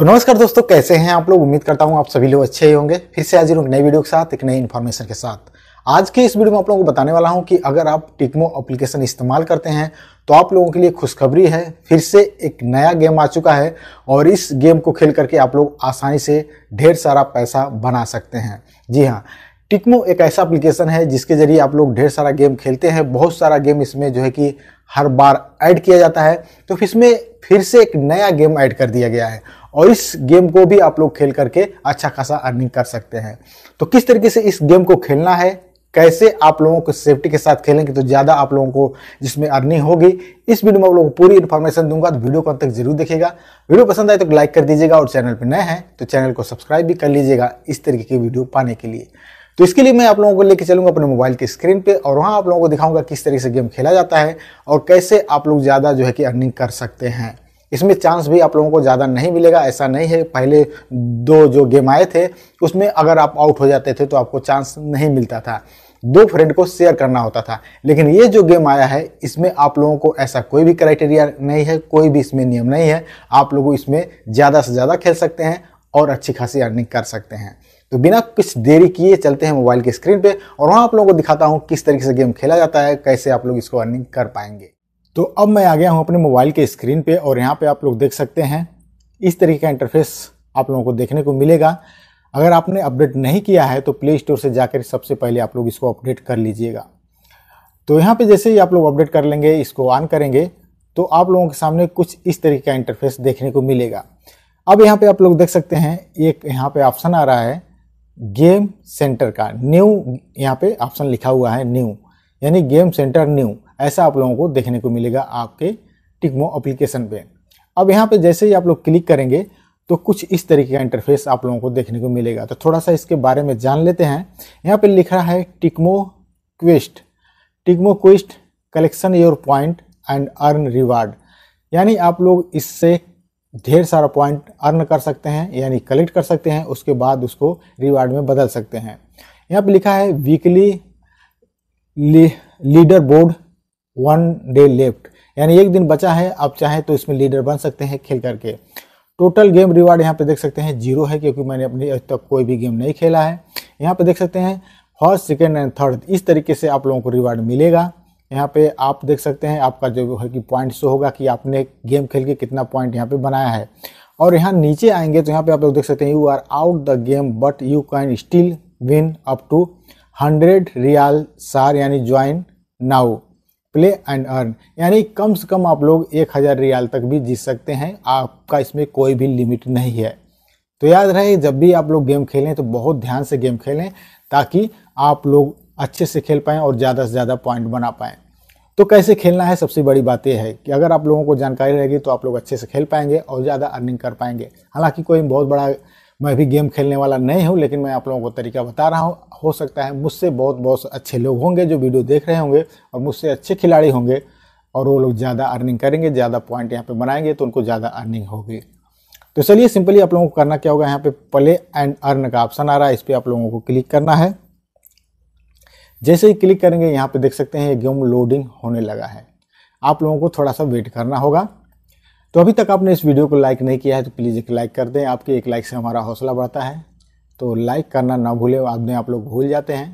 तो नमस्कार दोस्तों कैसे हैं आप लोग उम्मीद करता हूँ आप सभी लोग अच्छे ही होंगे फिर से आज हूँ नई वीडियो के साथ एक नए इन्फॉर्मेशन के साथ आज के इस वीडियो में आप लोगों को बताने वाला हूँ कि अगर आप टिकमो एप्लीकेशन इस्तेमाल करते हैं तो आप लोगों के लिए खुशखबरी है फिर से एक नया गेम आ चुका है और इस गेम को खेल करके आप लोग आसानी से ढेर सारा पैसा बना सकते हैं जी हाँ टिकमो एक ऐसा एप्लीकेशन है जिसके जरिए आप लोग ढेर सारा गेम खेलते हैं बहुत सारा गेम इसमें जो है कि हर बार ऐड किया जाता है तो इसमें फिर से एक नया गेम ऐड कर दिया गया है और इस गेम को भी आप लोग खेल करके अच्छा खासा अर्निंग कर सकते हैं तो किस तरीके से इस गेम को खेलना है कैसे आप लोगों को सेफ्टी के साथ खेलेंगे तो ज़्यादा आप लोगों को जिसमें अर्निंग होगी इस वीडियो में आप लोगों को पूरी इन्फॉर्मेशन दूंगा तो वीडियो को अंत तक जरूर देखेगा वीडियो पसंद आए तो लाइक कर दीजिएगा और चैनल पर नए हैं तो चैनल को सब्सक्राइब भी कर लीजिएगा इस तरीके की वीडियो पाने के लिए तो इसके लिए मैं आप लोगों को लेकर चलूंगा अपने मोबाइल की स्क्रीन पे और वहाँ आप लोगों को दिखाऊंगा किस तरीके से गेम खेला जाता है और कैसे आप लोग ज़्यादा जो है कि अर्निंग कर सकते हैं इसमें चांस भी आप लोगों को ज़्यादा नहीं मिलेगा ऐसा नहीं है पहले दो जो गेम आए थे उसमें अगर आप आउट हो जाते थे तो आपको चांस नहीं मिलता था दो फ्रेंड को शेयर करना होता था लेकिन ये जो गेम आया है इसमें आप लोगों को ऐसा कोई भी क्राइटेरिया नहीं है कोई भी इसमें नियम नहीं है आप लोग इसमें ज़्यादा से ज़्यादा खेल सकते हैं और अच्छी खासी अर्निंग कर सकते हैं तो बिना कुछ देरी किए चलते हैं मोबाइल के स्क्रीन पे और वहाँ आप लोगों को दिखाता हूँ किस तरीके से गेम खेला जाता है कैसे आप लोग इसको अर्निंग कर पाएंगे तो अब मैं आ गया हूँ अपने मोबाइल के स्क्रीन पे और यहाँ पे आप लोग देख सकते हैं इस तरीके का इंटरफेस आप लोगों को देखने को मिलेगा अगर आपने अपडेट नहीं किया है तो प्ले स्टोर से जाकर सबसे पहले आप लोग इसको अपडेट कर लीजिएगा तो यहाँ पे जैसे ही आप लोग अपडेट कर लेंगे इसको ऑन करेंगे तो आप लोगों के सामने कुछ इस तरीके का इंटरफेस देखने को मिलेगा अब यहाँ पे आप लोग देख सकते हैं एक यहाँ पे ऑप्शन आ रहा है गेम सेंटर का न्यू यहाँ पर ऑप्शन लिखा हुआ है न्यू यानी गेम सेंटर न्यू ऐसा आप लोगों को देखने को मिलेगा आपके टिकमो अप्लीकेशन पे अब यहाँ पे जैसे ही आप लोग क्लिक करेंगे तो कुछ इस तरीके का इंटरफेस आप लोगों को देखने को मिलेगा तो थोड़ा सा इसके बारे में जान लेते हैं यहाँ पे लिख रहा है टिकमो क्वेस्ट टिकमो quest collection your point and earn reward यानी आप लोग इससे ढेर सारा पॉइंट अर्न कर सकते हैं यानी कलेक्ट कर सकते हैं उसके बाद उसको रिवार्ड में बदल सकते हैं यहाँ पर लिखा है weekly leader board one day left यानी एक दिन बचा है आप चाहें तो इसमें लीडर बन सकते हैं खेल करके टोटल गेम रिवार्ड यहाँ पे देख सकते हैं जीरो है क्योंकि मैंने अपने अब तक कोई भी गेम नहीं खेला है यहाँ पे देख सकते हैं फर्स्ट सेकेंड एंड थर्ड इस तरीके से आप लोगों को रिवार्ड मिलेगा यहाँ पे आप देख सकते हैं आपका जो है कि पॉइंट शो होगा कि आपने गेम खेल के कितना पॉइंट यहाँ पे बनाया है और यहाँ नीचे आएंगे तो यहाँ पे आप लोग देख सकते हैं you are out the game but you can still win up to hundred riyal SAR यानी join now play and earn यानी कम से कम आप लोग एक हज़ार रियाल तक भी जीत सकते हैं आपका इसमें कोई भी लिमिट नहीं है तो याद रहे जब भी आप लोग गेम खेलें तो बहुत ध्यान से गेम खेलें ताकि आप लोग अच्छे से खेल पाएँ और ज़्यादा से ज़्यादा पॉइंट बना पाएँ तो कैसे खेलना है सबसे बड़ी बात यह है कि अगर आप लोगों को जानकारी रहेगी तो आप लोग अच्छे से खेल पाएंगे और ज़्यादा अर्निंग कर पाएंगे हालांकि कोई बहुत बड़ा मैं भी गेम खेलने वाला नहीं हूँ लेकिन मैं आप लोगों को तरीका बता रहा हूँ हो सकता है मुझसे बहुत बहुत अच्छे लोग होंगे जो वीडियो देख रहे होंगे और मुझसे अच्छे खिलाड़ी होंगे और वो लोग ज़्यादा अर्निंग करेंगे ज़्यादा पॉइंट यहाँ पर बनाएंगे तो उनको ज़्यादा अर्निंग होगी तो चलिए सिंपली आप लोगों को करना क्या होगा यहाँ पे प्ले एंड अर्न का ऑप्शन आ रहा है इस पर आप लोगों को क्लिक करना है जैसे ही क्लिक करेंगे यहाँ पे देख सकते हैं ये गेम लोडिंग होने लगा है आप लोगों को थोड़ा सा वेट करना होगा तो अभी तक आपने इस वीडियो को लाइक नहीं किया है तो प्लीज़ एक लाइक कर दें आपके एक लाइक से हमारा हौसला बढ़ता है तो लाइक करना ना भूलें आपने आप लोग भूल जाते हैं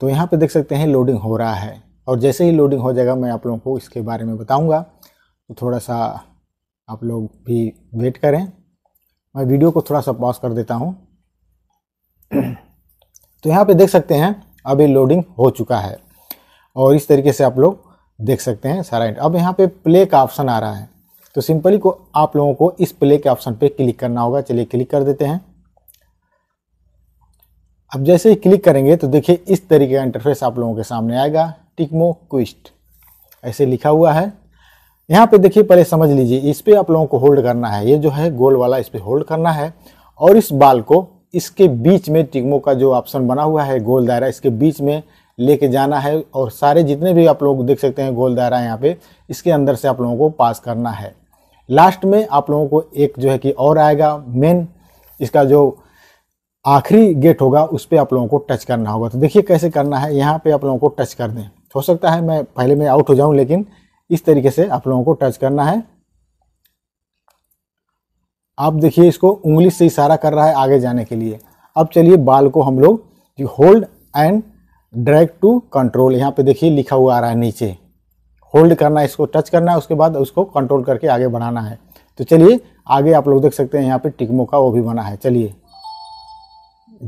तो यहाँ पे देख सकते हैं लोडिंग हो रहा है और जैसे ही लोडिंग हो जाएगा मैं आप लोगों को इसके बारे में बताऊँगा तो थोड़ा सा आप लोग भी वेट करें मैं वीडियो को थोड़ा सा पॉज कर देता हूँ तो यहाँ पर देख सकते हैं अभी लोडिंग हो चुका है और इस तरीके से आप लोग देख सकते हैं सारा अब यहाँ पे प्ले का ऑप्शन आ रहा है तो सिंपली को आप लोगों को इस प्ले के ऑप्शन पे क्लिक करना होगा चलिए क्लिक कर देते हैं अब जैसे ही क्लिक करेंगे तो देखिए इस तरीके का इंटरफेस आप लोगों के सामने आएगा टिकमो क्विस्ट ऐसे लिखा हुआ है यहाँ पे देखिए पहले समझ लीजिए इस पर आप लोगों को होल्ड करना है ये जो है गोल वाला इस पर होल्ड करना है और इस बाल को इसके बीच में टिकमो का जो ऑप्शन बना हुआ है गोल दायरा इसके बीच में लेके जाना है और सारे जितने भी आप लोग देख सकते हैं गोल दायरा यहाँ पे इसके अंदर से आप लोगों को पास करना है लास्ट में आप लोगों को एक जो है कि और आएगा मेन इसका जो आखिरी गेट होगा उस पर आप लोगों को टच करना होगा तो देखिए कैसे करना है यहाँ पर आप लोगों को टच कर दें हो सकता है मैं पहले मैं आउट हो जाऊं लेकिन इस तरीके से आप लोगों को टच करना है आप देखिए इसको उंगली से इशारा कर रहा है आगे जाने के लिए अब चलिए बाल को हम लोग hold and drag to control यहाँ पे देखिए लिखा हुआ आ रहा है नीचे होल्ड करना है इसको टच करना है उसके बाद उसको कंट्रोल करके आगे बढ़ाना है तो चलिए आगे आप लोग देख सकते हैं यहाँ पे टिकमो का वो भी बना है चलिए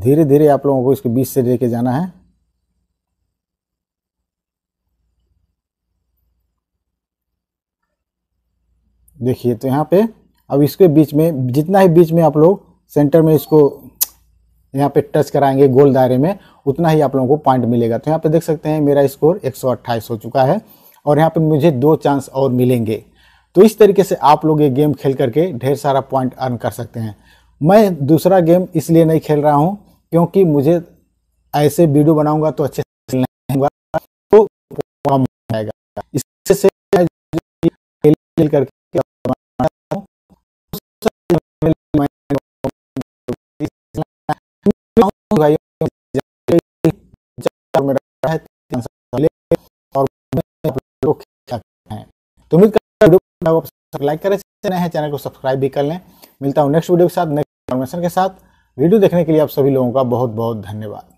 धीरे धीरे आप लोगों को इसके बीच से लेके जाना है देखिए तो यहाँ पे अब इसके बीच में जितना ही बीच में आप लोग सेंटर में इसको यहाँ पे टच कराएंगे गोल दायरे में उतना ही आप लोगों को पॉइंट मिलेगा तो यहाँ पे देख सकते हैं मेरा स्कोर एक हो चुका है और यहाँ पे मुझे दो चांस और मिलेंगे तो इस तरीके से आप लोग ये गेम खेल करके ढेर सारा पॉइंट अर्न कर सकते हैं मैं दूसरा गेम इसलिए नहीं खेल रहा हूँ क्योंकि मुझे ऐसे वीडियो बनाऊँगा तो अच्छे से तो कम आएगा इससे खेल करके तो उम्मीद करता लाइक करें चैनल को सब्सक्राइब भी कर लें मिलता हूँ नेक्स्ट वीडियो के साथ नेक्स्ट इन्फॉर्मेशन के साथ वीडियो देखने के लिए आप सभी लोगों का बहुत बहुत धन्यवाद